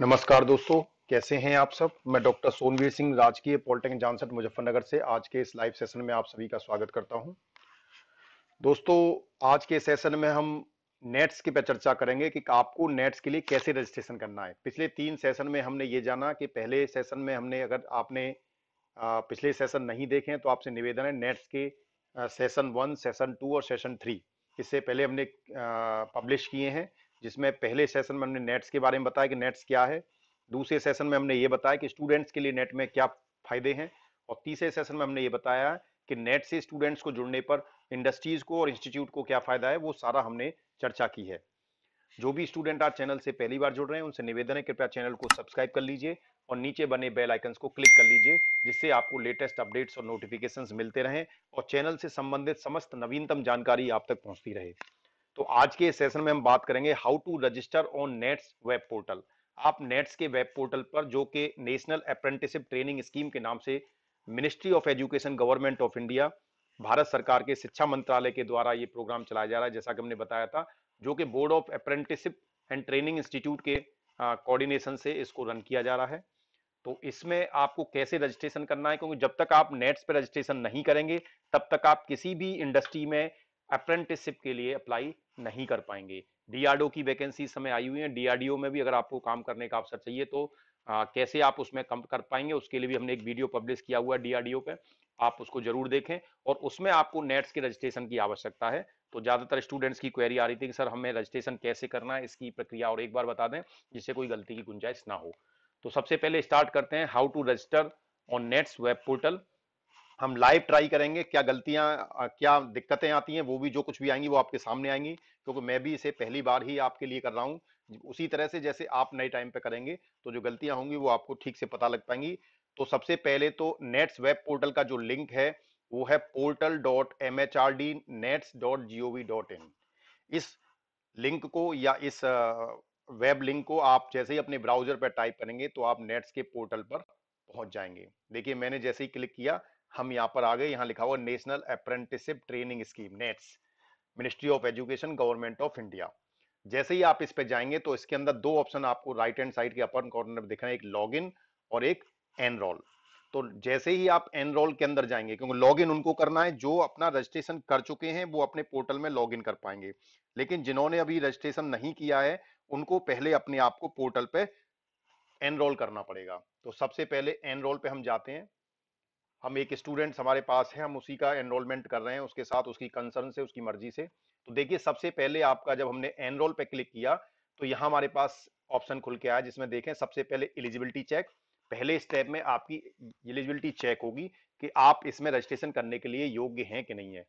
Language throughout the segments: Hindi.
नमस्कार दोस्तों कैसे हैं आप सब मैं डॉक्टर सोनवीर सिंह राजकीय पॉलिटेक्निक जानसठ मुजफ्फरनगर से आज के इस लाइव सेशन में आप सभी का स्वागत करता हूं दोस्तों आज के सेशन में हम नेट्स की पर चर्चा करेंगे कि आपको नेट्स के लिए कैसे रजिस्ट्रेशन करना है पिछले तीन सेशन में हमने ये जाना कि पहले सेशन में हमने अगर आपने पिछले सेशन नहीं देखे तो आपसे निवेदन है नेट्स के सेशन वन सेशन टू और सेशन थ्री इससे पहले हमने पब्लिश किए हैं जिसमें पहले सेशन में हमने नेट्स के बारे में बताया कि नेट्स क्या है दूसरे सेशन में हमने ये बताया कि स्टूडेंट्स के लिए नेट में क्या फ़ायदे हैं और तीसरे सेशन में हमने ये बताया कि नेट से स्टूडेंट्स को जुड़ने पर इंडस्ट्रीज़ को और इंस्टीट्यूट को क्या फ़ायदा है वो सारा हमने चर्चा की है जो भी स्टूडेंट आज चैनल से पहली बार जुड़ रहे हैं उनसे निवेदन है कृपया चैनल को सब्सक्राइब कर लीजिए और नीचे बने बेल आइकन्स को क्लिक कर लीजिए जिससे आपको लेटेस्ट अपडेट्स और नोटिफिकेशंस मिलते रहें और चैनल से संबंधित समस्त नवीनतम जानकारी आप तक पहुंचती रहे तो आज के सेशन में हम बात करेंगे how to register on NATS web portal आप नेट्स के वेब पोर्टल पर जो कि नेशनल अप्रेंटिसिप ट्रेनिंग स्कीम के नाम से ministry of education government of India Bharat सरकार के शिक्षा मंत्रालय के द्वारा ये प्रोग्राम चलाया जा रहा है जैसा कि हमने बताया था जो कि board of apprenticeship and training institute के कोऑर्डिनेशन से इसको रन किया जा रहा है तो इसमें आपको कैसे रजिस्ट्रेशन करना है क्योंकि जब तक आप नेट्स पर रजिस्ट्रेशन नहीं करेंगे तब तक आप किसी भी इंडस्ट्री में अप्रेंटिसशिप के लिए अप्लाई नहीं कर पाएंगे डीआरडीओ की वैकेंसी समय आई हुई है डीआरडीओ में भी अगर आपको काम करने का अवसर चाहिए तो आ, कैसे आप उसमें कम कर पाएंगे उसके लिए भी हमने एक वीडियो पब्लिश किया हुआ है डीआरडीओ पे आप उसको जरूर देखें और उसमें आपको नेट्स के रजिस्ट्रेशन की आवश्यकता है तो ज़्यादातर स्टूडेंट्स की क्वेरी आ रही थी कि सर हमें रजिस्ट्रेशन कैसे करना है इसकी प्रक्रिया और एक बार बता दें जिससे कोई गलती की गुंजाइश ना हो तो सबसे पहले स्टार्ट करते हैं how to register on NATS web portal हम लाइव ट्राई करेंगे क्या गलतियां क्या दिक्कतें आती हैं वो भी जो कुछ भी आएंगी वो आपके सामने आएंगी क्योंकि मैं भी इसे पहली बार ही आपके लिए कर रहा हूं उसी तरह से जैसे आप नए टाइम पे करेंगे तो जो गलतियां होंगी वो आपको ठीक से पता लग पाएंगी तो सबसे पहले तो नेट्स वेब पोर्टल का जो लिंक है वो है portal dot M H R D NATS dot G O V dot in इस लिंक को या इस वेब लिंक को आप जैसे ही अपने ब्राउजर पर टाइप करेंगे तो आप नेट्स के पोर्टल पर पहुंच जाएंगे देखिए मैंने जैसे ही क्लिक किया हम यहाँ पर आ गए यहाँ लिखा हुआ national apprenticeship training scheme NATS ministry of education government of India जैसे ही आप इस पे जाएंगे तो इसके अंदर दो ऑप्शन आपको राइट हैंड साइड के अपर कॉर्नर में दिखना है हैं एक लॉगिन और एक एनरोल तो जैसे ही आप एनरोल के अंदर जाएंगे क्योंकि लॉगिन उनको करना है जो अपना रजिस्ट्रेशन कर चुके हैं वो अपने पोर्टल में लॉगिन कर पाएंगे लेकिन जिन्होंने अभी रजिस्ट्रेशन नहीं किया है उनको पहले अपने आप को पोर्टल पे एनरोल करना पड़ेगा तो सबसे पहले एनरोल पे हम जाते हैं हम एक स्टूडेंट हमारे पास है हम उसी का एनरोलमेंट कर रहे हैं उसके साथ उसकी कंसर्न से उसकी मर्जी से तो देखिए सबसे पहले आपका जब हमने एनरोल पे क्लिक किया तो यहाँ हमारे पास ऑप्शन खुल के आया जिसमें देखें सबसे पहले एलिजिबिलिटी चेक पहले स्टेप में आपकी एलिजिबिलिटी चेक होगी कि आप इसमें रजिस्ट्रेशन करने के लिए योग्य हैं कि नहीं है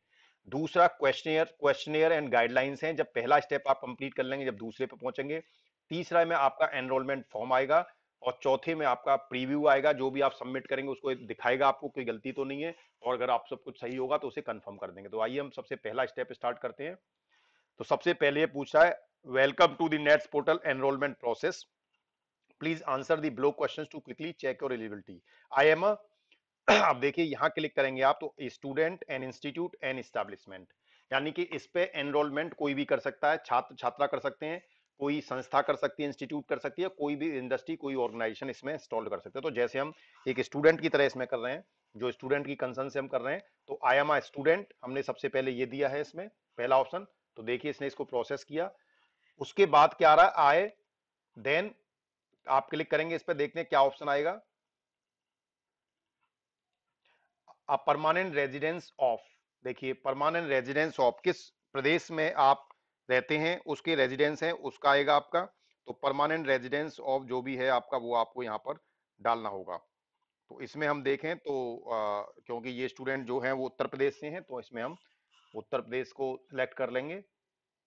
दूसरा क्वेश्चनियर क्वेश्चनियर एंड गाइडलाइंस हैं जब पहला स्टेप आप कंप्लीट कर लेंगे जब दूसरे पे पहुंचेंगे तीसरा में आपका एनरोलमेंट फॉर्म आएगा और चौथे में आपका प्रीव्यू आएगा जो भी आप सबमिट करेंगे उसको दिखाएगा आपको कोई गलती तो नहीं है और अगर आप सब कुछ सही होगा तो उसे कंफर्म कर देंगे तो आइए हम सबसे पहला स्टेप स्टार्ट करते हैं तो सबसे पहले ये पूछा है welcome to the NATS portal enrolment process please answer the block question to quickly check your eligibility I am आप देखिए यहाँ क्लिक करेंगे आप तो student and institute and establishment यानी कि इस पे एनरोलमेंट कोई भी कर सकता है छात्र छात्रा कर सकते हैं कोई संस्था कर सकती है इंस्टीट्यूट कर सकती है कोई भी इंडस्ट्री कोई ऑर्गेनाइजेशन इसमें इंस्टॉल कर सकते हैं तो जैसे हम एक स्टूडेंट की तरह इसमें कर रहे हैं जो स्टूडेंट की कंसर्न से हम कर रहे हैं तो आई एम स्टूडेंट हमने सबसे पहले ये दिया है इसमें पहला ऑप्शन तो देखिए इसने इसको प्रोसेस किया उसके बाद क्या आ रहा है आए देन आप क्लिक करेंगे इस पर देखते हैं क्या ऑप्शन आएगा परमानेंट रेजिडेंस ऑफ देखिए परमानेंट रेजिडेंस ऑफ किस प्रदेश में आप रहते हैं उसके रेजिडेंस है उसका आएगा आपका तो परमानेंट रेजिडेंस ऑफ जो भी है आपका वो आपको यहाँ पर डालना होगा तो इसमें हम देखें तो आ, क्योंकि ये स्टूडेंट जो हैं वो उत्तर प्रदेश से हैं तो इसमें हम उत्तर प्रदेश को सिलेक्ट कर लेंगे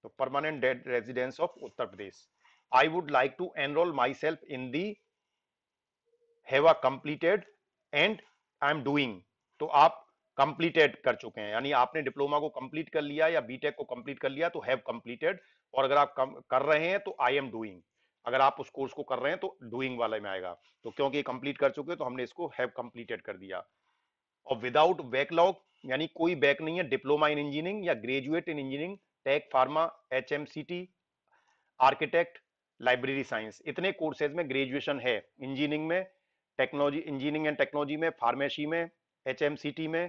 तो permanent residence of Uttar Pradesh I would like to enrol myself in the है completed and I am doing तो आप कंप्लीटेड कर चुके हैं यानी आपने डिप्लोमा को कंप्लीट कर लिया या बीटेक को कंप्लीट कर लिया तो हैव कंप्लीटेड और अगर आप कर रहे हैं तो आई एम डूइंग अगर आप उस कोर्स को कर रहे हैं तो डूइंग वाले में आएगा तो क्योंकि कंप्लीट कर चुके हैं तो हमने इसको हैव कंप्लीटेड कर दिया और विदाउट बैकलॉग यानी कोई बैक नहीं है डिप्लोमा इन इंजीनियरिंग या graduate in engineering tech pharma H architect library science इतने कोर्सेज में ग्रेजुएशन है इंजीनियरिंग में टेक्नोलॉजी इंजीनियरिंग एंड टेक्नोलॉजी में फार्मेसी में एच में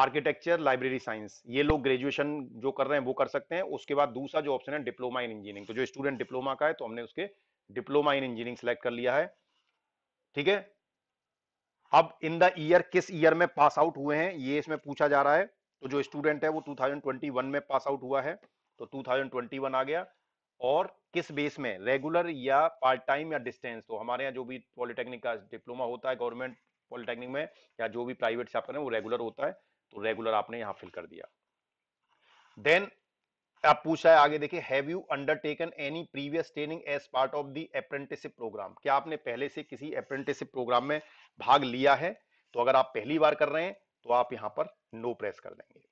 आर्किटेक्चर लाइब्रेरी साइंस ये लोग ग्रेजुएशन जो कर रहे हैं वो कर सकते हैं उसके बाद दूसरा जो ऑप्शन है डिप्लोमा इन इंजीनियरिंग तो जो स्टूडेंट डिप्लोमा का है तो हमने उसके डिप्लोमा इन इंजीनियरिंग सेलेक्ट कर लिया है ठीक है अब इन द ईयर किस ईयर में पास आउट हुए हैं ये इसमें पूछा जा रहा है तो जो स्टूडेंट है वो 2021 में पास आउट हुआ है तो 2021 आ गया और किस बेस में रेगुलर या पार्ट टाइम या डिस्टेंस तो हमारे यहाँ जो भी पॉलिटेक्निक का डिप्लोमा होता है गवर्नमेंट पॉलिटेक्निक में या जो भी प्राइवेट से आप करें वो रेगुलर होता है तो रेगुलर आपने यहां फिल कर दिया देन आप पूछा है आगे देखिए have you undertaken any previous training as part of the apprenticeship programme क्या आपने पहले से किसी अप्रेंटिसिप प्रोग्राम में भाग लिया है तो अगर आप पहली बार कर रहे हैं तो आप यहां पर नो no प्रेस कर देंगे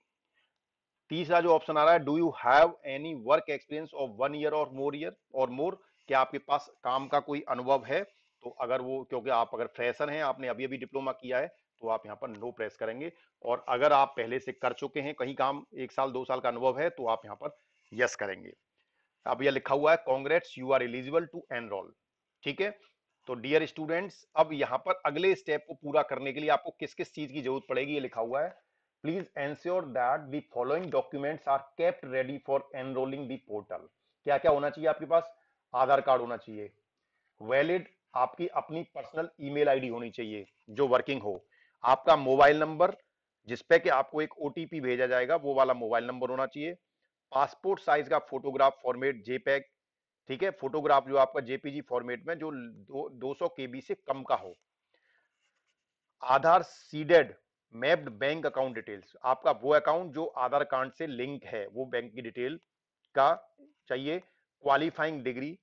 तीसरा जो ऑप्शन आ रहा है do you have any work experience of one year और मोर ईयर और मोर क्या आपके पास काम का कोई अनुभव है तो अगर वो क्योंकि आप अगर फ्रेशर हैं आपने अभी अभी डिप्लोमा किया है तो आप यहाँ पर नो प्रेस करेंगे और अगर आप पहले से कर चुके हैं कहीं काम एक साल दो साल का अनुभव है तो आप यहाँ पर यस करेंगे अब यह लिखा हुआ है congrats you are eligible to enrol ठीक है तो डियर स्टूडेंट्स अब यहाँ पर अगले स्टेप को पूरा करने के लिए आपको किस किस चीज की जरूरत पड़ेगी ये लिखा हुआ है please ensure that the following documents are kept ready for enrolling the portal क्या क्या होना चाहिए आपके पास आधार कार्ड होना चाहिए वैलिड आपकी अपनी पर्सनल ईमेल आईडी होनी चाहिए जो वर्किंग हो आपका मोबाइल नंबर जिसपे कि आपको एक ओटीपी भेजा जाएगा वो वाला मोबाइल नंबर होना चाहिए पासपोर्ट साइज का फोटोग्राफ फॉर्मेट जेपैग ठीक है फोटोग्राफ जो आपका जेपीजी फॉर्मेट में जो दो सौ केबी से कम का हो Aadhaar seeded mapped bank account details आपका वो अकाउंट जो आधार कार्ड से लिंक है वो बैंक की डिटेल का चाहिए क्वालिफाइंग डिग्री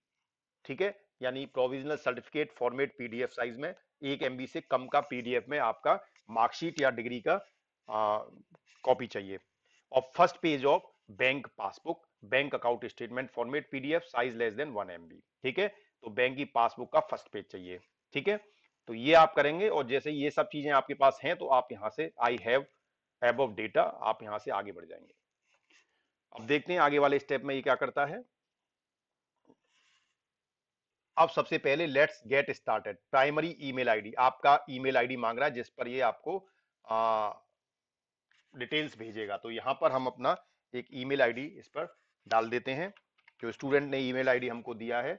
ठीक है यानी provisional certificate format PDF size में एक एम से कम का पीडीएफ में आपका मार्कशीट या डिग्री का कॉपी चाहिए और first page of bank passbook bank account statement format PDF size less than one M ठीक है तो बैंक की पासबुक का फर्स्ट पेज चाहिए ठीक है तो ये आप करेंगे और जैसे ये सब चीजें आपके पास हैं तो आप यहाँ से आई हैव एब ऑफ डेटा आप यहाँ से आगे बढ़ जाएंगे अब देखते हैं आगे वाले स्टेप में ये क्या करता है अब सबसे पहले let's get started primary email ID आपका ईमेल आईडी मांग रहा है जिस पर ये आपको आ, डिटेल्स भेजेगा तो यहाँ पर हम अपना एक ईमेल आईडी इस पर डाल देते हैं जो स्टूडेंट ने ईमेल आईडी हमको दिया है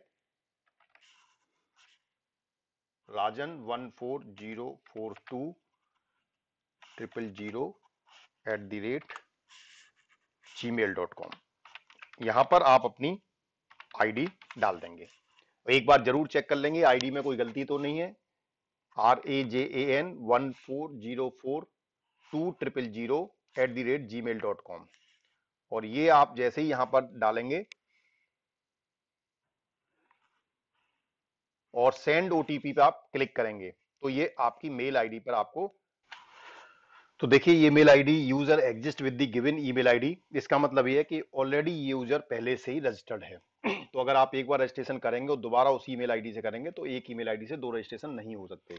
Rajan one four zero four two triple zero at the rate Gmail dot com यहां पर आप अपनी आईडी डाल देंगे एक बार जरूर चेक कर लेंगे आईडी में कोई गलती तो नहीं है R A J A N one four zero four two triple zero at the rate Gmail dot com और ये आप जैसे ही यहां पर डालेंगे और सेंड ओटीपी पे आप क्लिक करेंगे तो ये आपकी मेल आईडी पर आपको तो देखिए ये mail ID user exist with the given email ID इसका मतलब ये है कि ऑलरेडी ये यूजर पहले से ही रजिस्टर्ड है तो अगर आप एक बार रजिस्ट्रेशन करेंगे और दोबारा उसी ईमेल आईडी से करेंगे तो एक ईमेल आईडी से दो रजिस्ट्रेशन नहीं हो सकते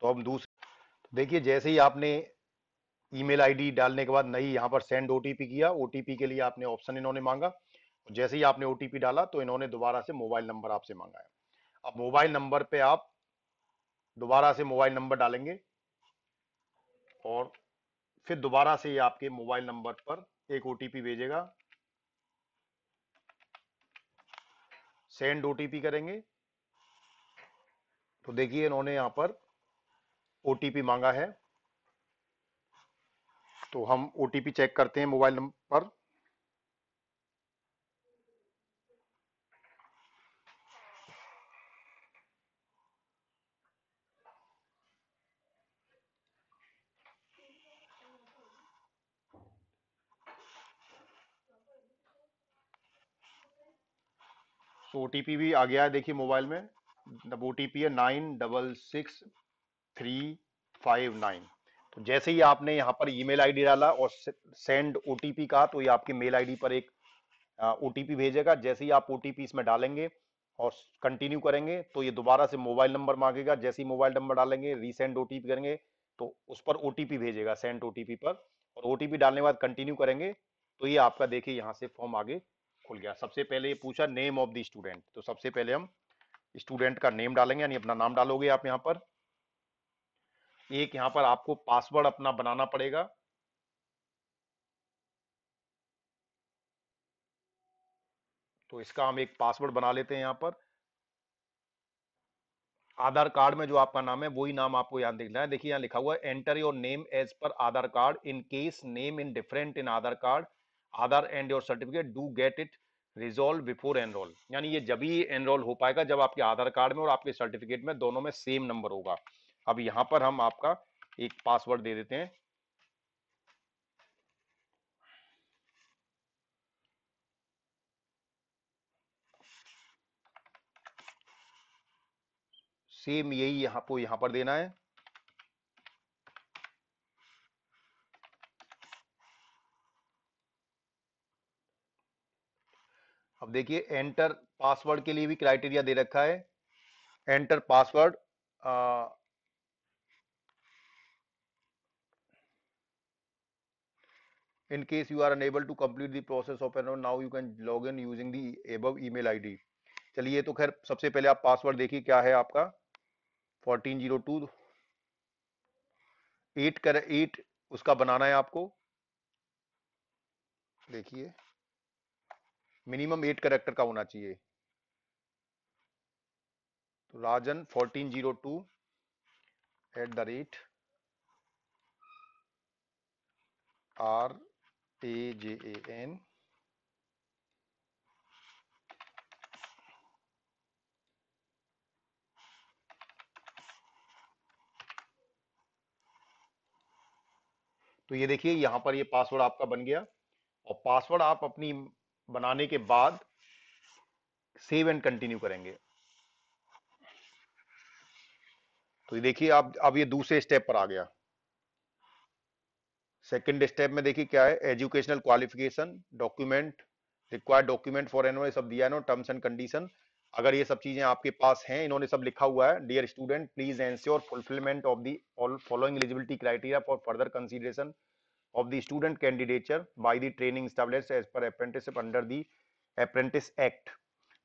तो हम दूसरे तो देखिए जैसे ही आपने ईमेल आईडी डालने के बाद नई यहाँ पर सेंड ओटीपी किया ओटीपी के लिए आपने ऑप्शन इन्होंने मांगा जैसे ही आपने ओटीपी डाला तो इन्होंने दोबारा से मोबाइल नंबर आपसे मांगा है अब मोबाइल नंबर पर आप दोबारा से मोबाइल नंबर डालेंगे और फिर दोबारा से आपके मोबाइल नंबर पर एक ओटीपी भेजेगा सेंड ओटीपी करेंगे तो देखिए इन्होंने यहां पर ओटीपी मांगा है तो हम ओटीपी चेक करते हैं मोबाइल नंबर पर सो तो ओ भी आ गया है देखिए मोबाइल में ओ टी पी है nine double six three five nine तो जैसे ही आपने यहाँ पर ईमेल आईडी डाला और सेंड ओ कहा तो ये आपके मेल आईडी पर एक ओ भेजेगा जैसे ही आप ओ इसमें डालेंगे और कंटिन्यू करेंगे तो ये दोबारा से मोबाइल नंबर मांगेगा जैसे ही मोबाइल नंबर डालेंगे रीसेंड ओ करेंगे तो उस पर ओ भेजेगा सेंड ओ पर और ओ डालने के बाद कंटिन्यू करेंगे तो ये आपका देखिए यहाँ से फॉर्म आगे खुल गया सबसे पहले ये पूछा नेम ऑफ द स्टूडेंट तो सबसे पहले हम स्टूडेंट का नेम डालेंगे यानी अपना नाम डालोगे आप यहाँ पर एक यहाँ पर आपको पासवर्ड अपना बनाना पड़ेगा तो इसका हम एक पासवर्ड बना लेते हैं यहाँ पर आधार कार्ड में जो आपका नाम है वही नाम आपको यहाँ देखना है देखिए यहाँ लिखा हुआ है enter your name as per Aadhaar card in case name in different in Aadhaar card Aadhaar and your certificate do get it resolve before enrol यानी ये जब ही एनरोल हो पाएगा जब आपके आधार कार्ड में और आपके सर्टिफिकेट में दोनों में सेम नंबर होगा अब यहां पर हम आपका एक पासवर्ड दे देते हैं सेम यही यहां को यहां पर देना है देखिए एंटर पासवर्ड के लिए भी क्राइटेरिया दे रखा है enter password in you are are to complete complete the process of an now you can log in using the above email id चलिए तो खैर सबसे पहले आप पासवर्ड देखिए क्या है आपका 1402 एट कर एट उसका बनाना है आपको देखिए मिनिमम एट करेक्टर का होना चाहिए तो Rajan fourteen zero two at the rate R A J A N तो ये देखिए यहां पर ये पासवर्ड आपका बन गया और पासवर्ड आप अपनी बनाने के बाद सेव एंड कंटिन्यू करेंगे तो देखिए आप अब ये दूसरे स्टेप पर आ गया सेकंड स्टेप में देखिए क्या है educational qualification document required document for annual सब दिया है टर्म्स एंड कंडीशन अगर ये सब चीजें आपके पास हैं इन्होंने सब लिखा हुआ है dear student please ensure fulfilment of the all following eligibility criteria for further consideration of the student candidature by the training established as per apprenticeship under the Apprentice Act.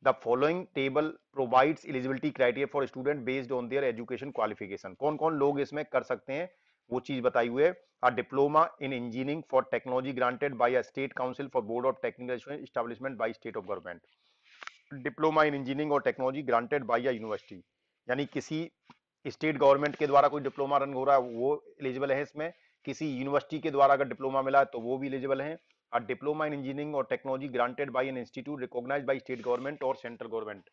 The following table provides eligibility criteria for student based on their education qualification. kon kon log isme kar sakte hain wo cheez batayi hui hai a diploma in engineering for technology granted by a state council for board of technical establishment by state of government. diploma in engineering or technology granted by a university yani kisi state government ke dwara koi diploma run ho raha hai wo eligible hai isme किसी यूनिवर्सिटी के द्वारा अगर डिप्लोमा मिला तो वो भी एलिजिबल है और डिप्लोमा इन इंजीनियरिंग और technology granted by an institute recognise by state government और सेंट्रल गवर्नमेंट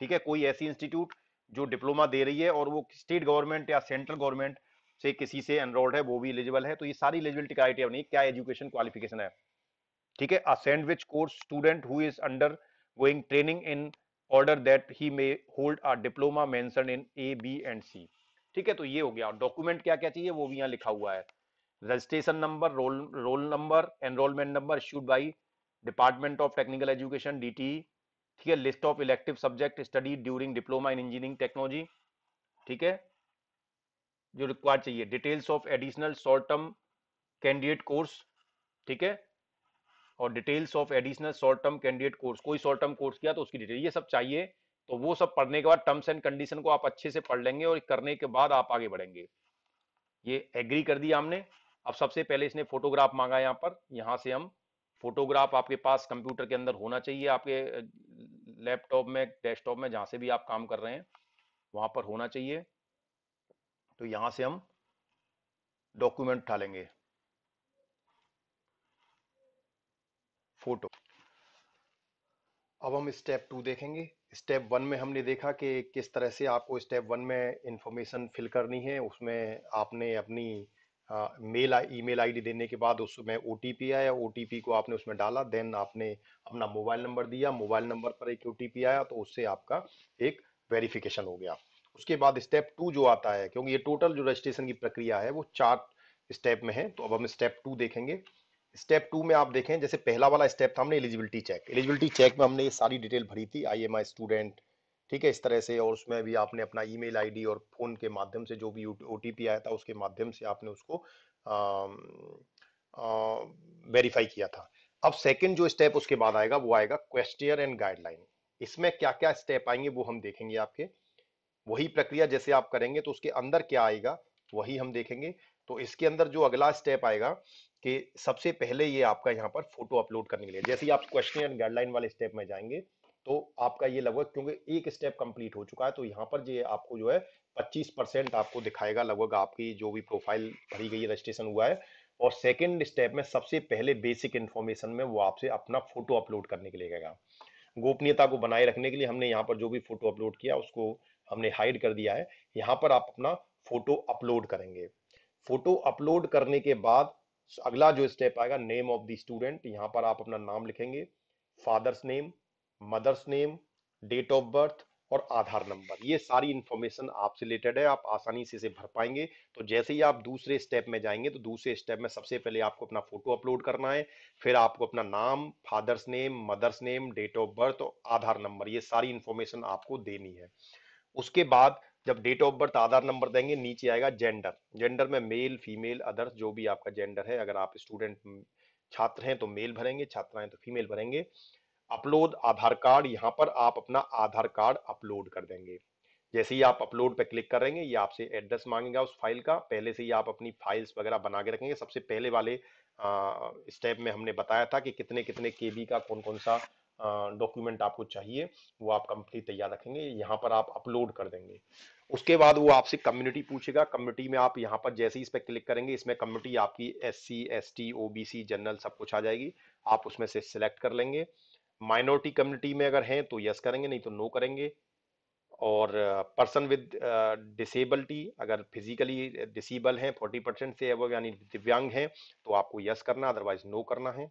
ठीक है कोई ऐसी इंस्टीट्यूट जो डिप्लोमा दे रही है और वो स्टेट गवर्नमेंट या सेंट्रल गवर्नमेंट से किसी से एनरोल्ड है वो भी एलिजिबल है तो ये सारी एलिजिबिलिटी क्राइटेरिया नहीं क्या एजुकेशन क्वालिफिकेशन है ठीक है a sandwich course student who is undergoing training in order that he may hold a diploma mention in A B and C ठीक है तो ये हो गया डॉक्यूमेंट क्या क्या चाहिए वो भी यहाँ लिखा हुआ है registration number roll roll number enrolment number issued by department of technical education D ठीक है list of elective subject study during diploma in engineering technology ठीक है जो रिक्वायर्ड चाहिए details of additional short term candidate course ठीक है और details of additional short term candidate course कोई शॉर्ट टर्म कोर्स किया तो उसकी डिटेल ये सब चाहिए तो वो सब पढ़ने के बाद टर्म्स एंड कंडीशन को आप अच्छे से पढ़ लेंगे और करने के बाद आप आगे बढ़ेंगे ये एग्री कर दिया हमने अब सबसे पहले इसने फोटोग्राफ मांगा यहाँ पर यहाँ से हम फोटोग्राफ आपके पास कंप्यूटर के अंदर होना चाहिए आपके लैपटॉप में डेस्कटॉप में जहाँ से भी आप काम कर रहे हैं वहाँ पर होना चाहिए तो यहाँ से हम डॉक्यूमेंट उठा लेंगे फोटो अब हम स्टेप टू देखेंगे स्टेप वन में हमने देखा कि किस तरह से आपको स्टेप वन में इंफॉर्मेशन फिल करनी है उसमें आपने अपनी हाँ, मेल ईमेल आईडी देने के बाद उसमें ओ आया ओ को आपने उसमें डाला देन आपने अपना मोबाइल नंबर दिया मोबाइल नंबर पर एक ओ आया तो उससे आपका एक वेरिफिकेशन हो गया उसके बाद स्टेप टू जो आता है क्योंकि ये टोटल जो रजिस्ट्रेशन की प्रक्रिया है वो चार स्टेप में है तो अब हम स्टेप टू देखेंगे स्टेप टू में आप देखें जैसे पहला वाला स्टेप था हमने एलिजिबिलिटी चेक एलिजिबिलिटी चेक में हमने ये सारी डिटेल भरी थी आई एम आई स्टूडेंट ठीक है इस तरह से और उसमें भी आपने अपना ईमेल आईडी और फ़ोन के माध्यम से जो भी ओ आया था उसके माध्यम से आपने उसको वेरीफाई किया था अब सेकंड जो स्टेप उसके बाद आएगा वो आएगा क्वेश्चियर एंड गाइडलाइन इसमें क्या क्या स्टेप आएंगे वो हम देखेंगे आपके वही प्रक्रिया जैसे आप करेंगे तो उसके अंदर क्या आएगा वही हम देखेंगे तो इसके अंदर जो अगला स्टेप आएगा कि सबसे पहले ये आपका यहाँ पर फोटो अपलोड करने के लिए जैसे ही आप क्वेश्चन एंड गाइडलाइन वाले स्टेप में जाएंगे तो आपका ये लगभग क्योंकि एक स्टेप कंप्लीट हो चुका है तो यहाँ पर ये आपको जो है 25 परसेंट आपको दिखाएगा लगभग आपकी जो भी प्रोफाइल भरी गई रजिस्ट्रेशन हुआ है और सेकेंड स्टेप में सबसे पहले बेसिक इन्फॉर्मेशन में वो आपसे अपना फोटो अपलोड करने के लिए कहेगा गोपनीयता को बनाए रखने के लिए हमने यहाँ पर जो भी फोटो अपलोड किया उसको हमने हाइड कर दिया है यहाँ पर आप अपना फोटो अपलोड करेंगे फोटो अपलोड करने के बाद अगला जो स्टेप आएगा नेम ऑफ द स्टूडेंट यहाँ पर आप अपना नाम लिखेंगे father's name mother's name date of birth और आधार नंबर ये सारी इंफॉर्मेशन आपसे रिलेटेड है आप आसानी से इसे भर पाएंगे तो जैसे ही आप दूसरे स्टेप में जाएंगे तो दूसरे स्टेप में सबसे पहले आपको अपना फोटो अपलोड करना है फिर आपको अपना नाम father's name mother's name date of birth और आधार नंबर ये सारी इंफॉर्मेशन आपको देनी है उसके बाद जब date of birth Aadhaar number देंगे नीचे आएगा जेंडर जेंडर में मेल फीमेल अदर्स जो भी आपका जेंडर है अगर आप स्टूडेंट छात्र हैं तो मेल भरेंगे छात्राएं तो फीमेल भरेंगे अपलोड आधार कार्ड यहाँ पर आप अपना आधार कार्ड अपलोड कर देंगे जैसे ही आप अपलोड पर क्लिक करेंगे ये आपसे एड्रेस मांगेगा उस फाइल का पहले से ही आप अपनी फाइल्स वगैरह बना के रखेंगे सबसे पहले वाले स्टेप में हमने बताया था कि कितने कितने के का कौन कौन सा डॉक्यूमेंट आपको चाहिए वो आप कंप्लीट तैयार रखेंगे यहाँ पर आप अपलोड कर देंगे उसके बाद वो आपसे कम्युनिटी पूछेगा कम्युनिटी में आप यहाँ पर जैसे ही इस पर क्लिक करेंगे इसमें कम्युनिटी आपकी S C S T O B C general सब कुछ आ जाएगी आप उसमें से सिलेक्ट कर लेंगे माइनॉरिटी कम्युनिटी में अगर हैं तो यस करेंगे नहीं तो नो करेंगे और पर्सन विद डिसेबिलिटी अगर फिजिकली डिसेबल हैं 40 परसेंट से अब यानी दिव्यांग हैं तो आपको यस करना अदरवाइज नो करना है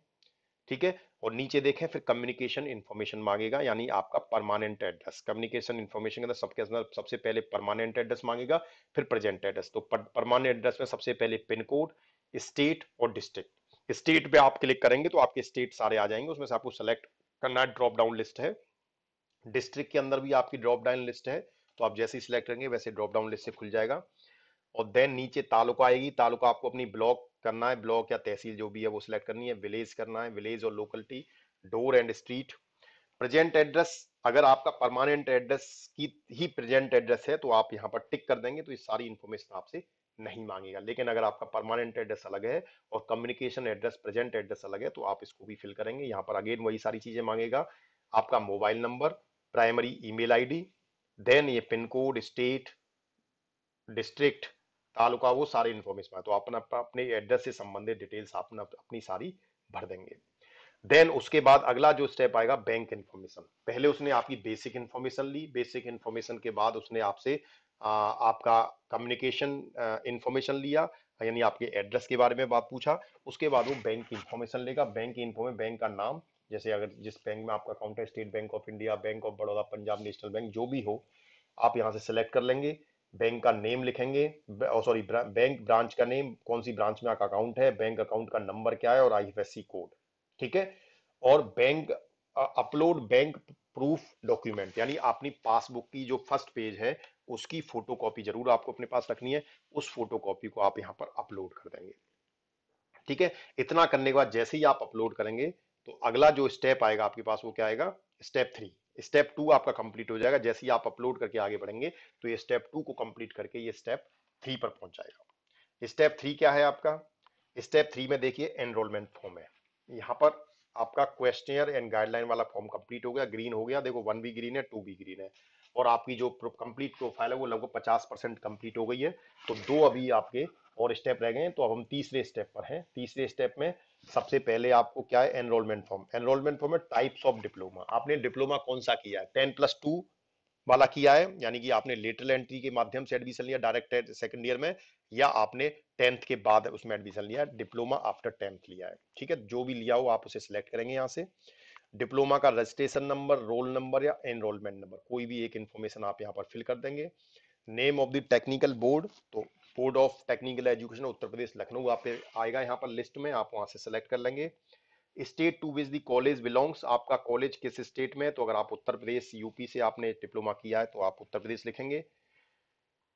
ठीक है और नीचे देखें फिर कम्युनिकेशन इन्फॉर्मेशन मांगेगा यानी आपका परमानेंट एड्रेस कम्युनिकेशन इन्फॉर्मेशन के अंदर सबके अंदर सबसे पहले परमानेंट एड्रेस मांगेगा फिर प्रेजेंट एड्रेस तो परमानेंट एड्रेस में सबसे पहले पिन कोड स्टेट और डिस्ट्रिक्ट स्टेट पे आप क्लिक करेंगे तो आपके स्टेट सारे आ जाएंगे उसमें से आपको सेलेक्ट कन्नाट ड्रॉप डाउन लिस्ट है डिस्ट्रिक्ट के अंदर भी आपकी ड्रॉप डाउन लिस्ट है तो आप जैसे ही सिलेक्ट करेंगे वैसे ड्रॉप डाउन लिस्ट से खुल जाएगा और देन नीचे तालुका आएगी तालुका आपको अपनी ब्लॉक करना है ब्लॉक या तहसील जो भी है वो सिलेक्ट करनी है विलेज करना है विलेज और locality door and street present address अगर आपका परमानेंट एड्रेस की ही प्रेजेंट एड्रेस है तो आप यहाँ पर टिक कर देंगे तो ये सारी इन्फॉर्मेशन आपसे नहीं मांगेगा लेकिन अगर आपका परमानेंट एड्रेस अलग है और कम्युनिकेशन एड्रेस प्रेजेंट एड्रेस अलग है तो आप इसको भी फिल करेंगे यहाँ पर अगेन वही सारी चीजें मांगेगा आपका mobile number primary email ID then ये pin code state district taluka वो सारे इन्फॉर्मेशन तो अपना अपने एड्रेस से संबंधित डिटेल्स आप अपनी सारी भर देंगे देन उसके बाद अगला जो स्टेप आएगा बैंक इन्फॉर्मेशन पहले उसने आपकी बेसिक इन्फॉर्मेशन ली बेसिक इन्फॉर्मेशन के बाद उसने आपसे आपका कम्युनिकेशन इंफॉर्मेशन लिया यानी आपके एड्रेस के बारे में बात पूछा उसके बाद वो बैंक की इन्फॉर्मेशन लेगा बैंक की इन्फो बैंक का नाम जैसे अगर जिस बैंक में आपका अकाउंट है State Bank of India Bank of Baroda Punjab National Bank जो भी हो आप यहाँ से सिलेक्ट कर लेंगे बैंक का नेम लिखेंगे सॉरी बैंक ब्रांच का नेम कौन सी ब्रांच में आपका अकाउंट है बैंक अकाउंट का नंबर क्या है और आई कोड ठीक है और bank upload bank proof document यानी अपनी पासबुक की जो फर्स्ट पेज है उसकी फोटो कॉपी जरूर आपको अपने पास रखनी है उस फोटो कॉपी को आप यहाँ पर अपलोड कर देंगे ठीक है इतना करने के बाद जैसे ही आप अपलोड करेंगे तो अगला जो स्टेप आएगा आपके पास वो क्या आएगा स्टेप थ्री स्टेप टू आपका कंप्लीट हो जाएगा जैसे ही आप अपलोड करके आगे बढ़ेंगे तो ये स्टेप टू को कंप्लीट करके ये स्टेप थ्री पर पहुंच जाएगा स्टेप थ्री क्या है आपका स्टेप थ्री में देखिए एनरोलमेंट फॉर्म है यहाँ पर आपका क्वेश्चनियर एंड गाइडलाइन वाला फॉर्म कंप्लीट हो गया ग्रीन हो गया देखो वन भी ग्रीन है टू भी ग्रीन है और आपकी जो कंप्लीट प्रोफाइल है वो लगभग पचास परसेंट कम्प्लीट हो गई है तो दो अभी आपके और स्टेप रह गए हैं तो अब हम तीसरे स्टेप पर हैं तीसरे स्टेप में सबसे पहले आपको क्या है एनरोलमेंट फॉर्म एनरोलमेंट फॉर्म है टाइप्स ऑफ डिप्लोमा आपने डिप्लोमा कौन सा किया है टेन प्लस टू वाला किया है यानी कि आपने लेटरल एंट्री के माध्यम से एडमिशन लिया डायरेक्ट सेकेंड ईयर में या आपने टेंथ के बाद उसमें एडमिशन लिया डिप्लोमा आफ्टर टेंथ लिया है ठीक है जो भी लिया हो आप उसे सिलेक्ट करेंगे यहाँ से डिप्लोमा का रजिस्ट्रेशन नंबर रोल नंबर या एनरोलमेंट नंबर कोई भी एक इन्फॉर्मेशन आप यहाँ पर फिल कर देंगे name of the technical board तो board of technical education Uttar Pradesh Lucknow आप आएगा यहाँ पर लिस्ट में आप वहाँ से सेलेक्ट कर लेंगे state to which the college belongs आपका कॉलेज किस स्टेट में है तो अगर आप उत्तर प्रदेश यूपी से आपने डिप्लोमा किया है तो आप उत्तर प्रदेश लिखेंगे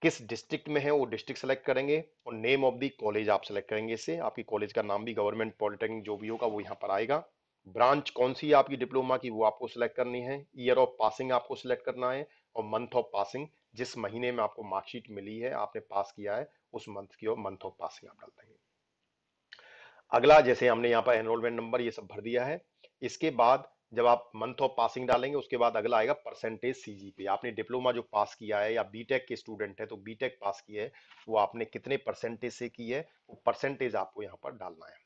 किस डिस्ट्रिक्ट में है वो डिस्ट्रिक्ट सेलेक्ट करेंगे और नेम ऑफ दी कॉलेज आप सेलेक्ट करेंगे इससे आपकी कॉलेज का नाम भी गवर्नमेंट पॉलिटेक्निक जो भी होगा वो यहाँ पर आएगा ब्रांच कौन सी है आपकी डिप्लोमा की वो आपको सिलेक्ट करनी है ईयर ऑफ पासिंग आपको सिलेक्ट करना है और मंथ ऑफ पासिंग जिस महीने में आपको मार्कशीट मिली है आपने पास किया है उस मंथ की और मंथ ऑफ पासिंग आप डाल देंगे अगला जैसे हमने यहाँ पर एनरोलमेंट नंबर ये सब भर दिया है इसके बाद जब आप मंथ ऑफ पासिंग डालेंगे उसके बाद अगला आएगा परसेंटेज सीजीपी आपने डिप्लोमा जो पास किया है या बीटेक के स्टूडेंट है तो बीटेक पास किया है वो आपने कितने परसेंटेज से की है वो परसेंटेज आपको यहाँ पर डालना है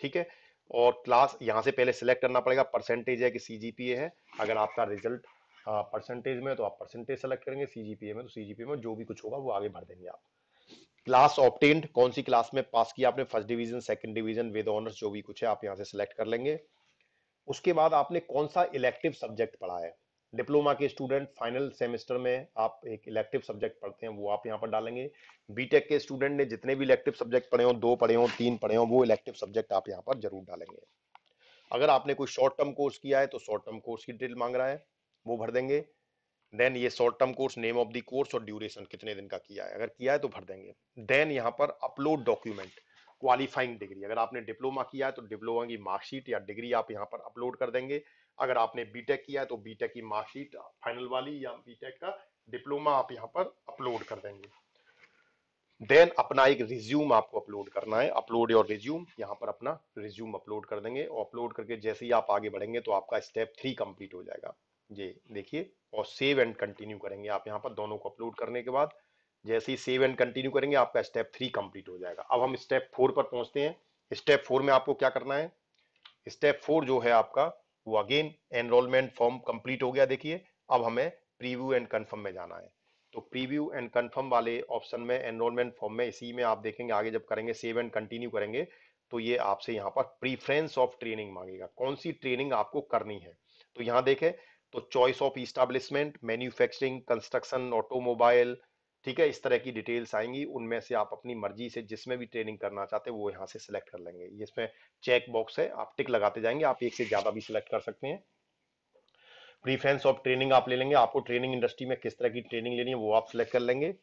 ठीक है और क्लास यहाँ से पहले सिलेक्ट करना पड़ेगा परसेंटेज है कि सी है अगर आपका रिजल्ट परसेंटेज तो में तो आप परसेंटेज सेलेक्ट करेंगे सी में तो सी में जो भी कुछ होगा वो आगे भर देंगे आप क्लास ऑप्टेंड कौन सी क्लास में पास किया आपने first division second division with honours जो भी कुछ है आप यहाँ से सिलेक्ट कर लेंगे उसके बाद आपने कौन सा इलेक्टिव सब्जेक्ट पढ़ा है डिप्लोमा के स्टूडेंट फाइनल सेमेस्टर में आप एक इलेक्टिव सब्जेक्ट पढ़ते हैं वो आप यहाँ पर डालेंगे बीटेक के स्टूडेंट ने जितने भी इलेक्टिव सब्जेक्ट पढ़े हो दो पढ़े हो तीन पढ़े हो वो इलेक्टिव सब्जेक्ट आप यहाँ पर जरूर डालेंगे अगर आपने कोई शॉर्ट टर्म कोर्स किया है तो शॉर्ट टर्म कोर्स की डिटेल मांग रहा है वो भर देंगे देन ये short term course name of the course और ड्यूरेशन कितने दिन का किया है अगर किया है तो भर देंगे देन यहाँ पर अपलोड डॉक्यूमेंट क्वालिफाइंग डिग्री अगर आपने डिप्लोमा किया है तो डिप्लोमा की मार्कशीट या डिग्री आप यहाँ पर अपलोड कर देंगे अगर आपने बीटेक किया है तो बीटेक की मार्कशीट फाइनल वाली या बीटेक का डिप्लोमा आप यहाँ पर अपलोड कर देंगे देन अपना एक रिज्यूम आपको अपलोड करना है अपलोड योर रिज्यूम यहाँ पर अपना रिज्यूम अपलोड कर देंगे और अपलोड करके जैसे ही आप आगे बढ़ेंगे तो आपका स्टेप थ्री कंप्लीट हो जाएगा ये देखिए और सेव एंड कंटिन्यू करेंगे आप यहाँ पर दोनों को अपलोड करने के बाद जैसे ही सेव एंड कंटिन्यू करेंगे आपका स्टेप थ्री कंप्लीट हो जाएगा अब हम स्टेप फोर पर पहुंचते हैं स्टेप फोर में आपको क्या करना है स्टेप फोर जो है आपका वो अगेन एनरोलमेंट फॉर्म कंप्लीट हो गया देखिए अब हमें प्रीव्यू एंड कंफर्म में जाना है तो प्रीव्यू एंड कंफर्म वाले ऑप्शन में एनरोलमेंट फॉर्म में इसी में आप देखेंगे आगे जब करेंगे सेव एंड कंटिन्यू करेंगे तो ये आपसे यहाँ पर प्रीफ्रेंस ऑफ ट्रेनिंग मांगेगा कौन सी ट्रेनिंग आपको करनी है तो यहाँ देखें तो choice of establishment manufacturing construction automobile ठीक है इस तरह की डिटेल्स आएंगी उनमें से आप अपनी मर्जी से जिसमें भी ट्रेनिंग करना चाहते हैं वो यहाँ से सिलेक्ट कर लेंगे इसमें चेक बॉक्स है आप टिक लगाते जाएंगे आप एक से ज़्यादा भी सिलेक्ट कर सकते हैं प्रीफ्रेंस ऑफ ट्रेनिंग आप ले लेंगे आपको ट्रेनिंग इंडस्ट्री में किस तरह की ट्रेनिंग लेनी है वो आप सिलेक्ट कर लेंगे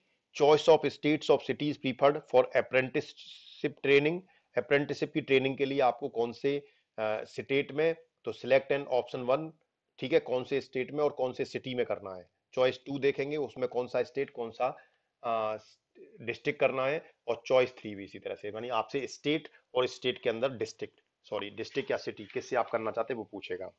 choice of states of cities preferred for apprenticeship training apprenticeship की ट्रेनिंग के लिए आपको कौन से स्टेट uh, में तो सिलेक्ट एंड ऑप्शन वन ठीक है कौन से स्टेट में और कौन से सिटी में करना है चॉइस टू देखेंगे उसमें कौन सा स्टेट कौन सा डिस्ट्रिक्ट करना है और चॉइस थ्री भी इसी तरह से यानी आपसे स्टेट और स्टेट के अंदर डिस्ट्रिक्ट सॉरी डिस्ट्रिक्ट या सिटी किससे आप करना चाहते हैं वो पूछेगा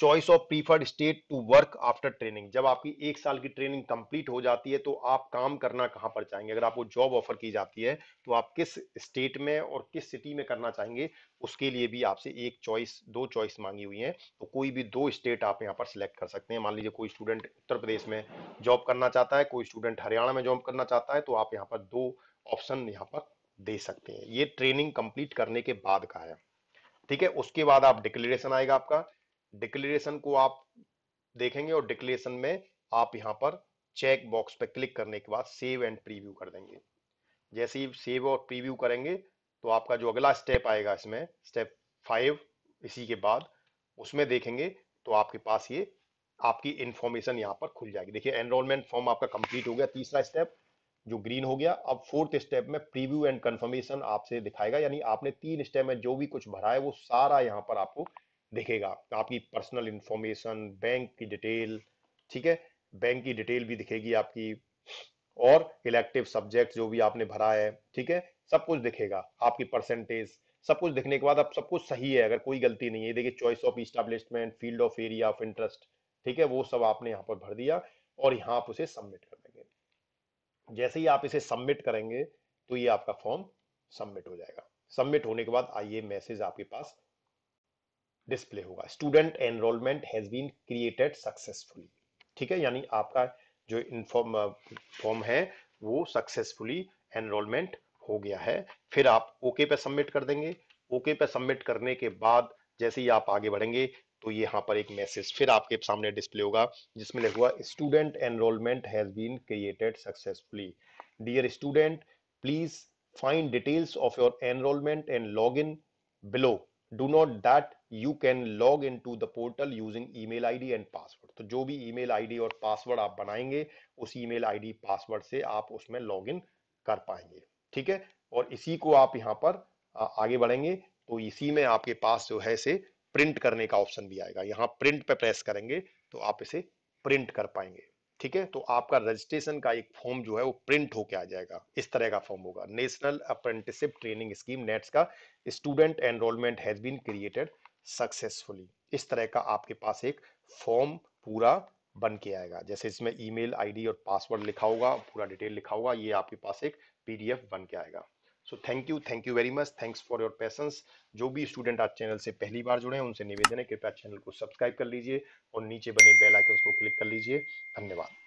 choice of preferred state to work after training जब आपकी एक साल की ट्रेनिंग कंप्लीट हो जाती है तो आप काम करना कहाँ पर चाहेंगे अगर आपको जॉब ऑफर की जाती है तो आप किस स्टेट में और किस सिटी में करना चाहेंगे उसके लिए भी आपसे एक चॉइस दो चॉइस मांगी हुई है तो कोई भी दो स्टेट आप यहाँ पर सिलेक्ट कर सकते हैं मान लीजिए कोई स्टूडेंट उत्तर प्रदेश में जॉब करना चाहता है कोई स्टूडेंट हरियाणा में जॉब करना चाहता है तो आप यहाँ पर दो ऑप्शन यहाँ पर दे सकते हैं ये ट्रेनिंग कंप्लीट करने के बाद का है ठीक है उसके बाद आप डिक्लेरेशन आएगा आपका डिक्लेरेशन को आप देखेंगे और डिक्लेरेशन में आप यहाँ पर चेक बॉक्स पर क्लिक करने के बाद सेव एंड प्रीव्यू कर देंगे जैसे ही सेव और प्रीव्यू करेंगे तो आपका जो अगला स्टेप आएगा इसमें स्टेप फाइव इसी के बाद उसमें देखेंगे तो आपके पास ये आपकी इंफॉर्मेशन यहाँ पर खुल जाएगी देखिए एनरोलमेंट फॉर्म आपका कंप्लीट हो गया तीसरा स्टेप जो ग्रीन हो गया अब फोर्थ स्टेप में प्रीव्यू एंड कंफर्मेशन आपसे दिखाएगा यानी आपने तीन स्टेप में जो भी कुछ भरा है वो सारा यहाँ पर आपको दिखेगा तो आपकी पर्सनल इंफॉर्मेशन बैंक की डिटेल ठीक है बैंक की डिटेल भी दिखेगी आपकी और इलेक्टिव सब्जेक्ट जो भी आपने भरा है ठीक है सब कुछ दिखेगा आपकी परसेंटेज सब कुछ दिखने के बाद आप सब कुछ सही है अगर कोई गलती नहीं है देखिए choice of establishment field of area of interest ठीक है वो सब आपने यहाँ पर भर दिया और यहाँ आप उसे सबमिट कर देंगे जैसे ही आप इसे सबमिट करेंगे तो ये आपका फॉर्म सबमिट हो जाएगा सबमिट होने के बाद आइए मैसेज आपके पास डिस्प्ले होगा student enrolment has been created successfully ठीक है यानी आपका जो इनफॉर्म फॉर्म है वो सक्सेसफुली एनरोलमेंट हो गया है फिर आप ओके पे सबमिट कर देंगे ओके पे सबमिट करने के बाद जैसे ही आप आगे बढ़ेंगे तो यहाँ पर एक मैसेज फिर आपके सामने डिस्प्ले होगा जिसमें लिखा हुआ student enrolment has been created successfully dear student please find details of your enrolment and log in below do not that you can log in to the portal using I D and password तो जो भी आई डी और पासवर्ड आप बनाएंगे उस आई डी पासवर्ड से आप उसमें लॉग इन कर पाएंगे ठीक है और इसी को आप यहाँ पर आगे बढ़ेंगे तो इसी में आपके पास जो है से प्रिंट करने का ऑप्शन भी आएगा यहाँ प्रिंट पे प्रेस करेंगे तो आप इसे प्रिंट कर पाएंगे ठीक है तो आपका रजिस्ट्रेशन का एक फॉर्म जो है वो प्रिंट होके आ जाएगा इस तरह का फॉर्म होगा National apprenticeship training scheme NATS का student enrolment has been created successfully इस तरह का आपके पास एक फॉर्म पूरा बन के आएगा जैसे इसमें ईमेल आईडी और पासवर्ड लिखा होगा पूरा डिटेल लिखा होगा ये आपके पास एक पीडीएफ बन के आएगा so thank you thank you very much thanks for your patience जो भी स्टूडेंट आज चैनल से पहली बार जुड़े हैं उनसे निवेदन है कृपया चैनल को सब्सक्राइब कर लीजिए और नीचे बने बेल आइकन को क्लिक कर लीजिए धन्यवाद